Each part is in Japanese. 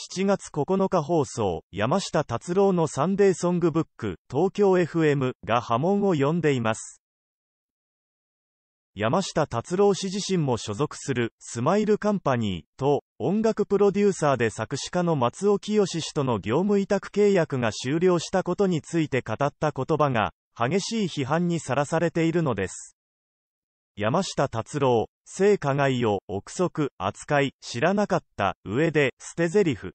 7月9日放送、山下達郎のサンデーソングブック、東京 FM が波紋を呼んでいます。山下達郎氏自身も所属する、スマイルカンパニーと、音楽プロデューサーで作詞家の松尾清氏との業務委託契約が終了したことについて語った言葉が、激しい批判にさらされているのです。山下達郎、性加害を憶測、扱い、知らなかった上で捨て台詞。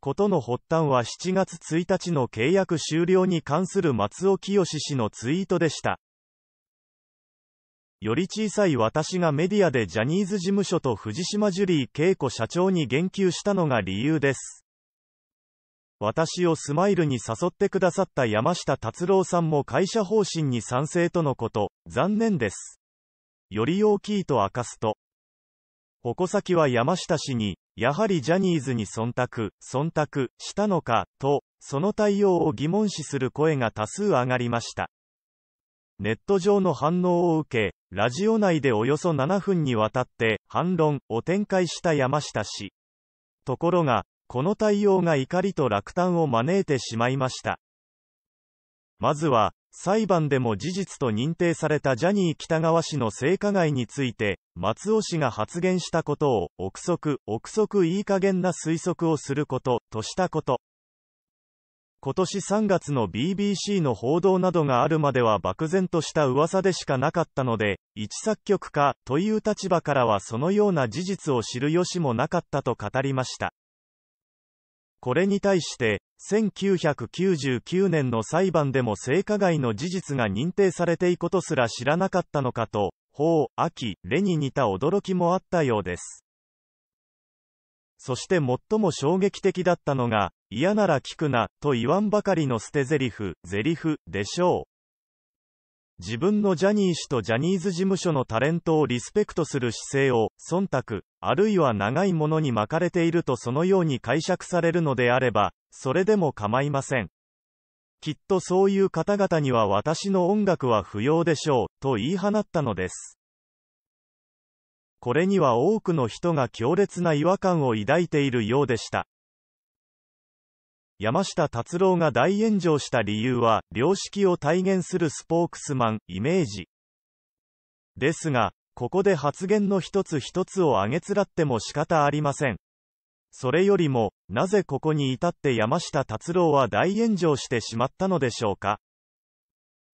ことの発端は7月1日の契約終了に関する松尾清氏のツイートでした。より小さい私がメディアでジャニーズ事務所と藤島ジュリー恵子社長に言及したのが理由です。私をスマイルに誘ってくださった山下達郎さんも会社方針に賛成とのこと、残念です。より大きいと明かすと、矛先は山下氏に、やはりジャニーズに忖度、忖度したのか、と、その対応を疑問視する声が多数上がりました。ネット上の反応を受け、ラジオ内でおよそ7分にわたって、反論を展開した山下氏。ところが、この対応が怒りと落胆を招いてしまいました。まずは、裁判でも事実と認定されたジャニー喜多川氏の性加害について、松尾氏が発言したことを、憶測、憶測いい加減な推測をすること、としたこと。今年3月の BBC の報道などがあるまでは漠然とした噂でしかなかったので、一作曲家という立場からはそのような事実を知る由もなかったと語りました。これに対して、1999年の裁判でも性加害の事実が認定されていくことすら知らなかったのかと、法、秋、レに似た驚きもあったようです。そして最も衝撃的だったのが、嫌なら聞くな、と言わんばかりの捨て台詞、台詞、でしょう。自分のジャニー氏とジャニーズ事務所のタレントをリスペクトする姿勢を、忖度、あるいは長いものに巻かれているとそのように解釈されるのであれば、それでも構いません。きっとそういう方々には私の音楽は不要でしょう、と言い放ったのです。これには多くの人が強烈な違和感を抱いているようでした。山下達郎が大炎上した理由は、良識を体現するスポークスマン、イメージ。ですが、ここで発言の一つ一つをあげつらっても仕方ありません。それよりも、なぜここに至って山下達郎は大炎上してしまったのでしょうか。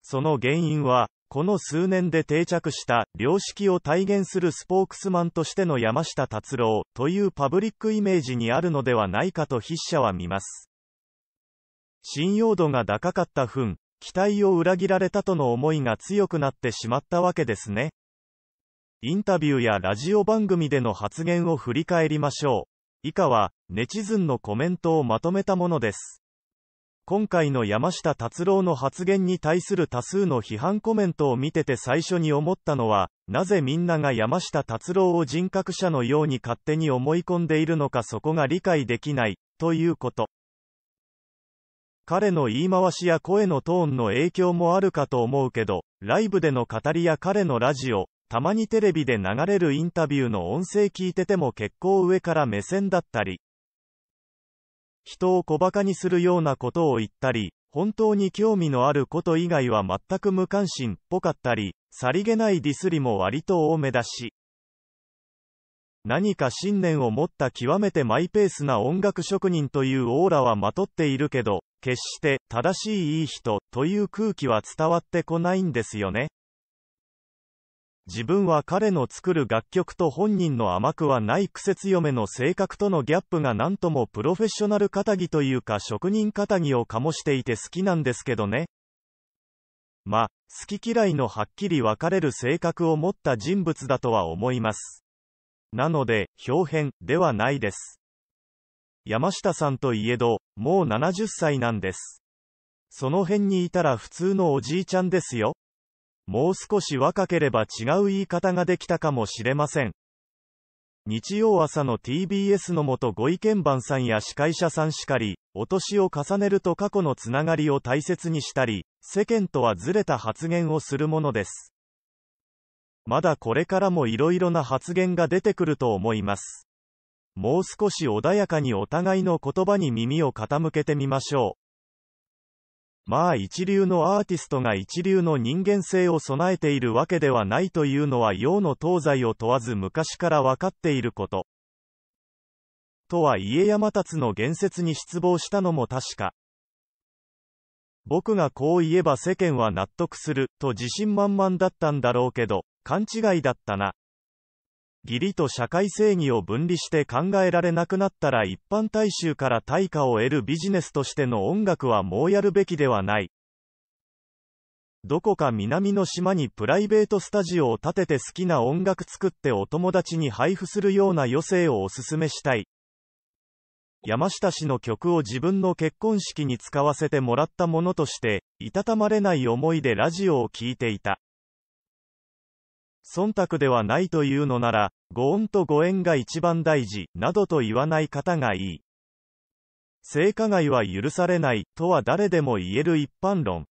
その原因は、この数年で定着した、良識を体現するスポークスマンとしての山下達郎というパブリックイメージにあるのではないかと筆者は見ます。信用度が高かった分、期待を裏切られたとの思いが強くなってしまったわけですね。インタビューやラジオ番組での発言を振り返りましょう。以下は、ネチズンのコメントをまとめたものです。今回の山下達郎の発言に対する多数の批判コメントを見てて最初に思ったのは、なぜみんなが山下達郎を人格者のように勝手に思い込んでいるのかそこが理解できない、ということ。彼の言い回しや声のトーンの影響もあるかと思うけど、ライブでの語りや彼のラジオ、たまにテレビで流れるインタビューの音声聞いてても結構上から目線だったり、人を小馬鹿にするようなことを言ったり、本当に興味のあること以外は全く無関心っぽかったり、さりげないディスりも割と多めだし、何か信念を持った極めてマイペースな音楽職人というオーラはまとっているけど、決して正しいいい人という空気は伝わってこないんですよね。自分は彼の作る楽曲と本人の甘くはない癖強めの性格とのギャップが何ともプロフェッショナル肩着というか職人肩着を醸していて好きなんですけどね。ま、好き嫌いのはっきり分かれる性格を持った人物だとは思います。なので、表変ではないです。山下さんといえど、もう70歳なんです。その辺にいたら普通のおじいちゃんですよ。もう少し若ければ違う言い方ができたかもしれません。日曜朝の TBS のもとご意見番さんや司会者さんしかり、お年を重ねると過去のつながりを大切にしたり、世間とはずれた発言をするものです。まだこれからもいろいろな発言が出てくると思います。もう少し穏やかにお互いの言葉に耳を傾けてみましょう。まあ一流のアーティストが一流の人間性を備えているわけではないというのは洋の東西を問わず昔から分かっていること。とは家山達の言説に失望したのも確か。僕がこう言えば世間は納得する、と自信満々だったんだろうけど、勘違いだったな。義理と社会正義を分離して考えられなくなったら一般大衆から対価を得るビジネスとしての音楽はもうやるべきではない。どこか南の島にプライベートスタジオを建てて好きな音楽作ってお友達に配布するような余生をおすすめしたい。山下氏の曲を自分の結婚式に使わせてもらったものとして、いたたまれない思いでラジオを聴いていた。忖度ではないというのなら、ご恩とご縁が一番大事、などと言わない方がいい。性加害は許されない、とは誰でも言える一般論。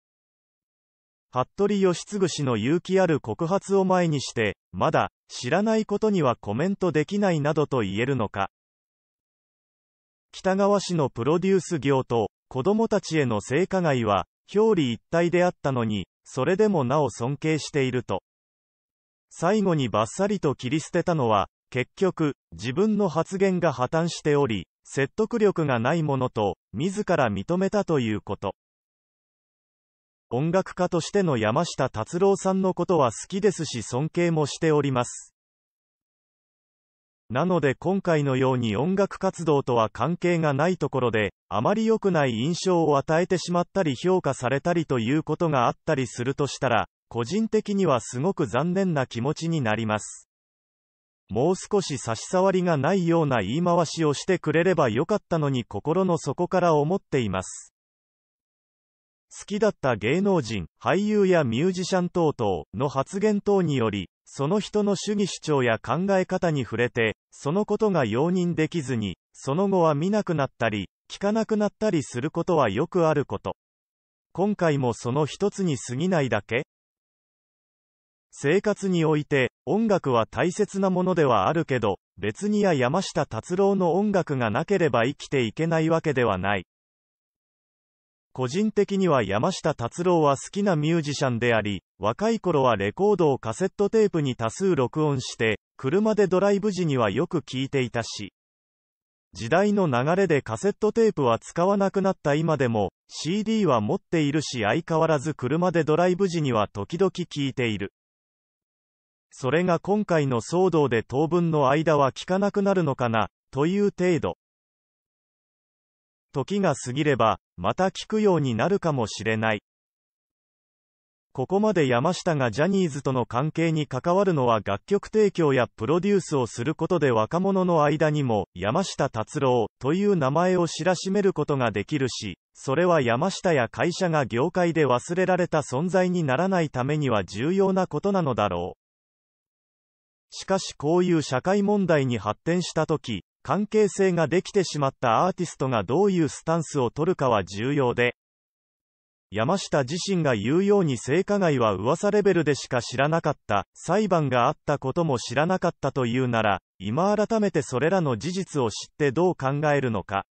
服部義次氏の勇気ある告発を前にして、まだ、知らないことにはコメントできないなどと言えるのか。北川氏のプロデュース業と、子供たちへの性加害は、表裏一体であったのに、それでもなお尊敬していると。最後にバッサリと切り捨てたのは、結局、自分の発言が破綻しており、説得力がないものと、自ら認めたということ。音楽家としての山下達郎さんのことは好きですし尊敬もしております。なので今回のように音楽活動とは関係がないところで、あまり良くない印象を与えてしまったり評価されたりということがあったりするとしたら、個人的にはすごく残念な気持ちになります。もう少し差し障りがないような言い回しをしてくれればよかったのに心の底から思っています。好きだった芸能人、俳優やミュージシャン等々の発言等により、その人の主義主張や考え方に触れて、そのことが容認できずに、その後は見なくなったり、聞かなくなったりすることはよくあること。今回もその一つに過ぎないだけ生活において、音楽は大切なものではあるけど、別にや山下達郎の音楽がなければ生きていけないわけではない。個人的には山下達郎は好きなミュージシャンであり、若い頃はレコードをカセットテープに多数録音して、車でドライブ時にはよく聴いていたし、時代の流れでカセットテープは使わなくなった今でも、CD は持っているし相変わらず車でドライブ時には時々聴いている。それが今回の騒動で当分の間は聴かなくなるのかな、という程度。時が過ぎれば、また聞くようになるかもしれない。ここまで山下がジャニーズとの関係に関わるのは楽曲提供やプロデュースをすることで若者の間にも山下達郎という名前を知らしめることができるし、それは山下や会社が業界で忘れられた存在にならないためには重要なことなのだろう。しかしこういう社会問題に発展した時、関係性ができてしまったアーティストがどういうスタンスを取るかは重要で、山下自身が言うように性加害は噂レベルでしか知らなかった、裁判があったことも知らなかったというなら、今改めてそれらの事実を知ってどう考えるのか。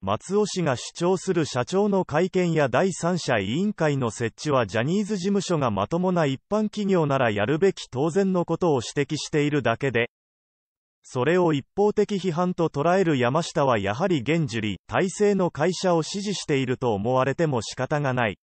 松尾氏が主張する社長の会見や第三者委員会の設置はジャニーズ事務所がまともな一般企業ならやるべき当然のことを指摘しているだけで、それを一方的批判と捉える山下はやはり現樹里、体制の会社を支持していると思われても仕方がない。